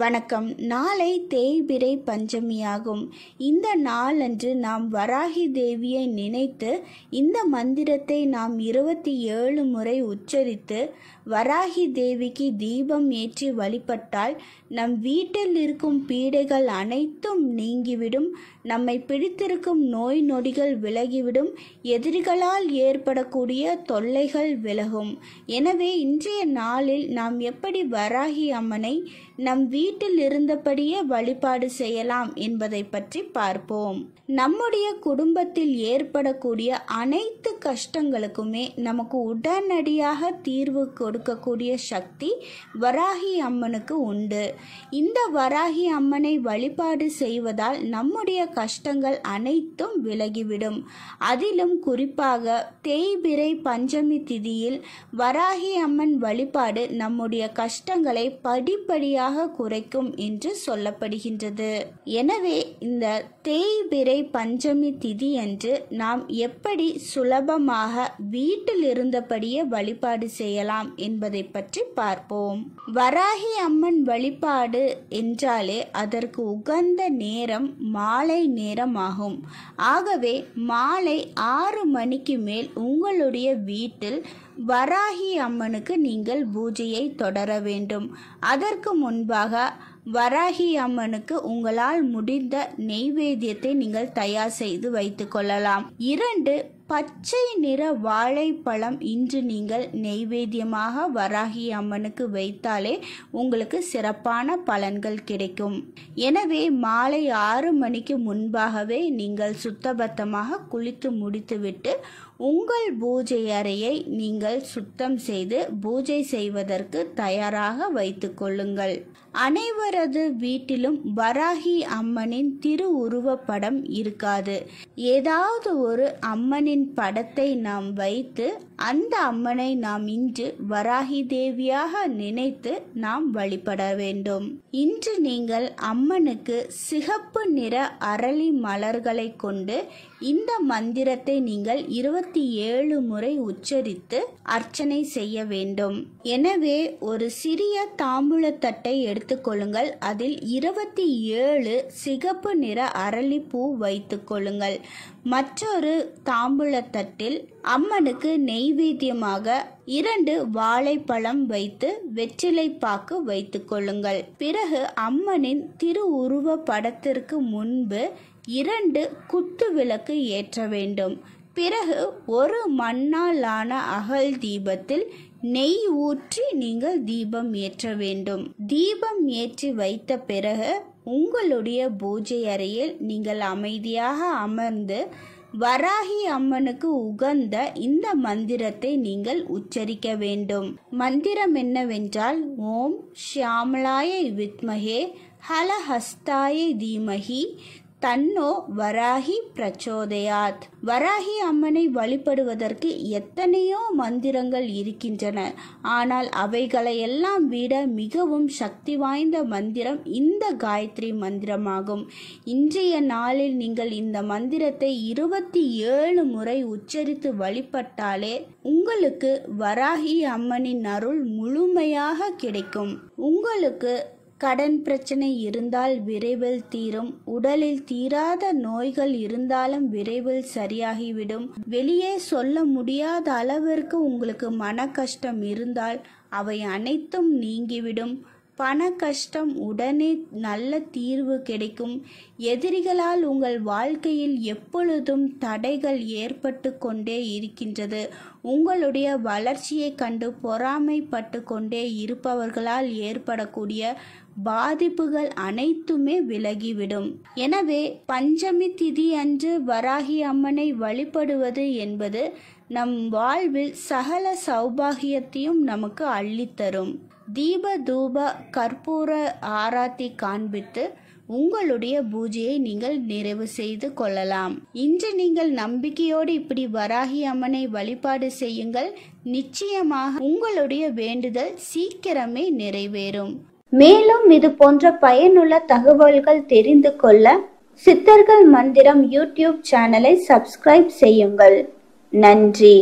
வணக்கம் நாளை தேய்பிரை பஞ்சமியாகும் இந்த நாளன்று நாம் வராகி தேவியை நினைத்து இந்த மந்திரத்தை நாம் இருபத்தி ஏழு முறை உச்சரித்து வராகி தேவிக்கு தீபம் ஏற்றி வழிபட்டால் நம் வீட்டில் இருக்கும் பீடைகள் அனைத்தும் நீங்கிவிடும் நம்மை பிடித்திருக்கும் நோய் நொடிகள் விலகிவிடும் எதிரிகளால் ஏற்படக்கூடிய தொல்லைகள் விலகும் எனவே இன்றைய நாளில் நாம் எப்படி வராகி அம்மனை நம் வீ வீட்டில் இருந்தபடியே வழிபாடு செய்யலாம் என்பதை பற்றி பார்ப்போம் நம்முடைய குடும்பத்தில் ஏற்படக்கூடிய அனைத்து கஷ்டங்களுக்குமே நமக்கு உடனடியாக தீர்வு கொடுக்கக்கூடிய சக்தி வராகி அம்மனுக்கு உண்டு இந்த வராகி அம்மனை வழிபாடு செய்வதால் நம்முடைய கஷ்டங்கள் அனைத்தும் விலகிவிடும் அதிலும் குறிப்பாக தேய்பிரை பஞ்சமி திதியில் வராகி அம்மன் வழிபாடு நம்முடைய கஷ்டங்களை படிப்படியாக உரைக்கும் என்று சொல்லப்படுகின்றது எனவே இந்த தேய்பிரை பஞ்சமி திதி என்று நாம் எப்படி சுலபமாக வீட்டில் இருந்தபடியே வழிபாடு செய்யலாம் என்பதை பற்றி பார்ப்போம் வராகி அம்மன் வழிபாடு என்றாலே அதற்கு உகந்த நேரம் மாலை நேரம் ஆகும் ஆகவே மாலை ஆறு மணிக்கு மேல் உங்களுடைய வீட்டில் வராகி அம்மனுக்கு நீங்கள் பூஜையை தொடர வேண்டும் அதற்கு முன்பாக வராகி அம்மனுக்கு உங்களால் முடிந்த நெய்வேத்தியத்தை நீங்கள் தயார் செய்து வைத்துக் கொள்ளலாம் இரண்டு பச்சை நிற வாழைப்பழம் இன்று நீங்கள் நெய்வேத்தியமாக வராகி அம்மனுக்கு வைத்தாலே உங்களுக்கு சிறப்பான பலன்கள் கிடைக்கும் எனவே மாலை ஆறு மணிக்கு முன்பாகவே நீங்கள் சுத்தபத்தமாக குளித்து முடித்துவிட்டு உங்கள் பூஜை அறையை நீங்கள் சுத்தம் செய்து பூஜை செய்வதற்கு தயாராக வைத்து கொள்ளுங்கள் அனைவரது வீட்டிலும் வராகி அம்மனின் திரு உருவப்படம் இருக்காது ஏதாவது ஒரு அம்மனின் அம்மனின் படத்தை நாம் வைத்து அந்த அம்மனை நாம் இன்று வராகி தேவியாக நினைத்து நாம் வழிபட வேண்டும் இன்று நீங்கள் அம்மனுக்கு சிகப்பு நிற அரளி மலர்களை கொண்டு இந்த மந்திரத்தை நீங்கள் இருபத்தி ஏழு முறை உச்சரித்து அர்ச்சனை செய்ய வேண்டும் எனவே ஒரு சிறிய தாம்பூலத்தட்டை எடுத்துக்கொள்ளுங்கள் அதில் இருபத்தி ஏழு சிகப்பு நிற அரளிப்பூ கொள்ளுங்கள் மற்றொரு தாம்பூலத்தட்டில் அம்மனுக்கு நெய்வேத்தியமாக இரண்டு வாழைப்பழம் வைத்து வெற்றிலை பாக்கு வைத்து கொள்ளுங்கள் பிறகு அம்மனின் திருவுருவ படத்திற்கு முன்பு இரண்டு குத்து விளக்கு ஏற்ற வேண்டும் பிறகு ஒரு மண்ணாலான அகல் தீபத்தில் நெய் ஊற்றி நீங்கள் தீபம் ஏற்ற வேண்டும் தீபம் ஏற்றி வைத்த பிறகு உங்களுடைய பூஜை அறையில் நீங்கள் அமைதியாக அமர்ந்து வராகி அம்மனுக்கு உகந்த இந்த மந்திரத்தை நீங்கள் உச்சரிக்க வேண்டும் மந்திரம் என்னவென்றால் ஓம் ஷியாமலாய வித்மகே ஹலஹஸ்தாய தீமகி தன்னோ வராகி பிரச்சோதயாத் வராகி அம்மனை வழிபடுவதற்கு எத்தனையோ மந்திரங்கள் இருக்கின்றன ஆனால் அவைகளையெல்லாம் விட மிகவும் சக்தி வாய்ந்த மந்திரம் இந்த காயத்ரி மந்திரமாகும் இன்றைய நாளில் நீங்கள் இந்த மந்திரத்தை இருபத்தி ஏழு முறை உச்சரித்து வழிபட்டாலே உங்களுக்கு வராகி அம்மனின் அருள் முழுமையாக கிடைக்கும் உங்களுக்கு கடன் பிரச்சனை இருந்தால் விரைவில் தீரும் உடலில் தீராத நோய்கள் இருந்தாலும் விரைவில் சரியாகிவிடும் வெளியே சொல்ல முடியாத அளவிற்கு உங்களுக்கு மன கஷ்டம் இருந்தால் அவை அனைத்தும் நீங்கிவிடும் பண கஷ்டம் உடனே நல்ல தீர்வு கிடைக்கும் எதிரிகளால் உங்கள் வாழ்க்கையில் எப்பொழுதும் தடைகள் ஏற்பட்டு கொண்டே இருக்கின்றது உங்களுடைய வளர்ச்சியை கண்டு பொறாமைப்பட்டு கொண்டே இருப்பவர்களால் ஏற்படக்கூடிய பாதிப்புகள் அனைத்துமே விலகிவிடும் எனவே பஞ்சமி திதி அன்று வராகி அம்மனை வழிபடுவது என்பது நம் வாழ்வில் சகல சௌபாகியத்தையும் நமக்கு அள்ளித்தரும் தீப தூப கற்பூர ஆராத்தி காண்பித்து உங்களுடைய பூஜையை நீங்கள் நிறைவு செய்து கொள்ளலாம் இன்று நீங்கள் நம்பிக்கையோடு இப்படி வராகி அம்மனை வழிபாடு செய்யுங்கள் நிச்சயமாக உங்களுடைய வேண்டுதல் சீக்கிரமே நிறைவேறும் மேலும் இது போன்ற பயனுள்ள தகவல்கள் தெரிந்து கொள்ள சித்தர்கள் மந்திரம் யூடியூப் சேனலை சப்ஸ்கிரைப் செய்யுங்கள் நன்றி